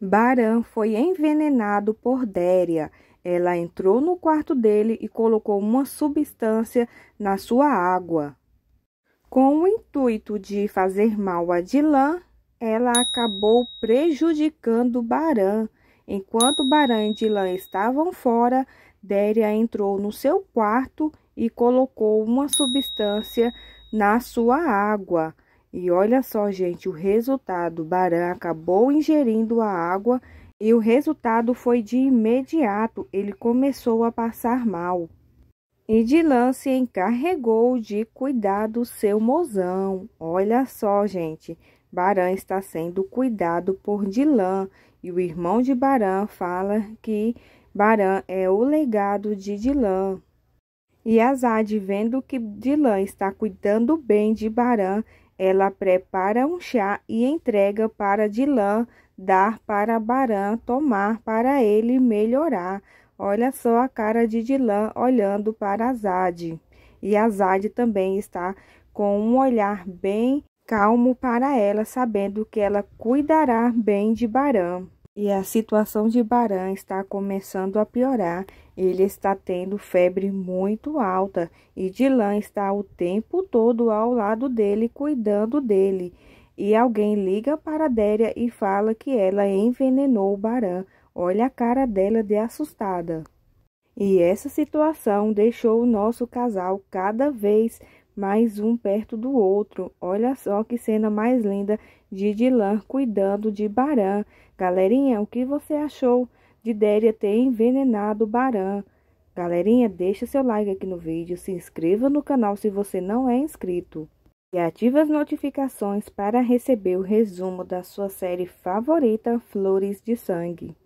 Baran foi envenenado por Déria. Ela entrou no quarto dele e colocou uma substância na sua água. Com o intuito de fazer mal a Dilan, ela acabou prejudicando Baran. Enquanto Baran e Dilan estavam fora, Déria entrou no seu quarto e colocou uma substância na sua água. E olha só, gente, o resultado: Baran acabou ingerindo a água e o resultado foi de imediato, ele começou a passar mal. E Dilan se encarregou de cuidar do seu mozão. Olha só, gente, Baran está sendo cuidado por Dilan e o irmão de Baran fala que Baran é o legado de Dilan. E Azad, vendo que Dilan está cuidando bem de Baran, ela prepara um chá e entrega para Dilan dar para Baran tomar para ele melhorar. Olha só a cara de Dilan olhando para Azad. E Azad também está com um olhar bem calmo para ela, sabendo que ela cuidará bem de Baran. E a situação de Baran está começando a piorar. Ele está tendo febre muito alta e Dilan está o tempo todo ao lado dele, cuidando dele. E alguém liga para Déria e fala que ela envenenou Baran. Olha a cara dela de assustada. E essa situação deixou o nosso casal cada vez mais um perto do outro. Olha só que cena mais linda de Dilan cuidando de Baran. Galerinha, o que você achou de Déria ter envenenado Baran? Galerinha, deixa seu like aqui no vídeo, se inscreva no canal se você não é inscrito e ative as notificações para receber o resumo da sua série favorita Flores de Sangue.